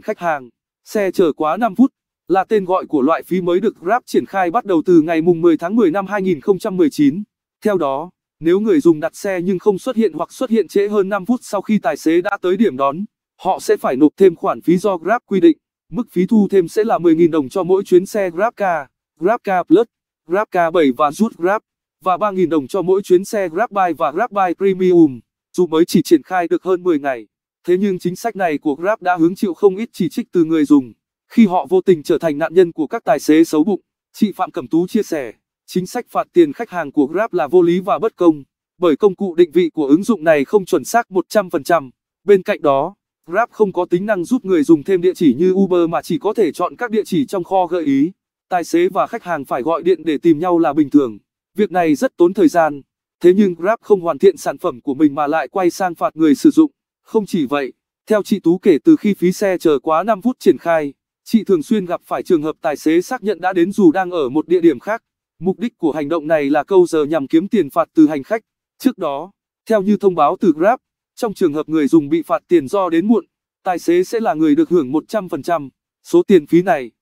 khách hàng, xe chờ quá 5 phút, là tên gọi của loại phí mới được Grab triển khai bắt đầu từ ngày 10 tháng 10 năm 2019. Theo đó, nếu người dùng đặt xe nhưng không xuất hiện hoặc xuất hiện trễ hơn 5 phút sau khi tài xế đã tới điểm đón, họ sẽ phải nộp thêm khoản phí do Grab quy định. Mức phí thu thêm sẽ là 10.000 đồng cho mỗi chuyến xe Grab Car, Grab Car Plus, Grab Car 7 và Rút Grab, và 3.000 đồng cho mỗi chuyến xe Grab GrabBuy và Grab GrabBuy Premium. Dù mới chỉ triển khai được hơn 10 ngày. Thế nhưng chính sách này của Grab đã hứng chịu không ít chỉ trích từ người dùng, khi họ vô tình trở thành nạn nhân của các tài xế xấu bụng. Chị Phạm Cẩm Tú chia sẻ, chính sách phạt tiền khách hàng của Grab là vô lý và bất công, bởi công cụ định vị của ứng dụng này không chuẩn xác 100%. Bên cạnh đó, Grab không có tính năng giúp người dùng thêm địa chỉ như Uber mà chỉ có thể chọn các địa chỉ trong kho gợi ý. Tài xế và khách hàng phải gọi điện để tìm nhau là bình thường. Việc này rất tốn thời gian. Thế nhưng Grab không hoàn thiện sản phẩm của mình mà lại quay sang phạt người sử dụng. Không chỉ vậy, theo chị Tú kể từ khi phí xe chờ quá 5 phút triển khai, chị thường xuyên gặp phải trường hợp tài xế xác nhận đã đến dù đang ở một địa điểm khác. Mục đích của hành động này là câu giờ nhằm kiếm tiền phạt từ hành khách. Trước đó, theo như thông báo từ Grab, trong trường hợp người dùng bị phạt tiền do đến muộn, tài xế sẽ là người được hưởng 100% số tiền phí này.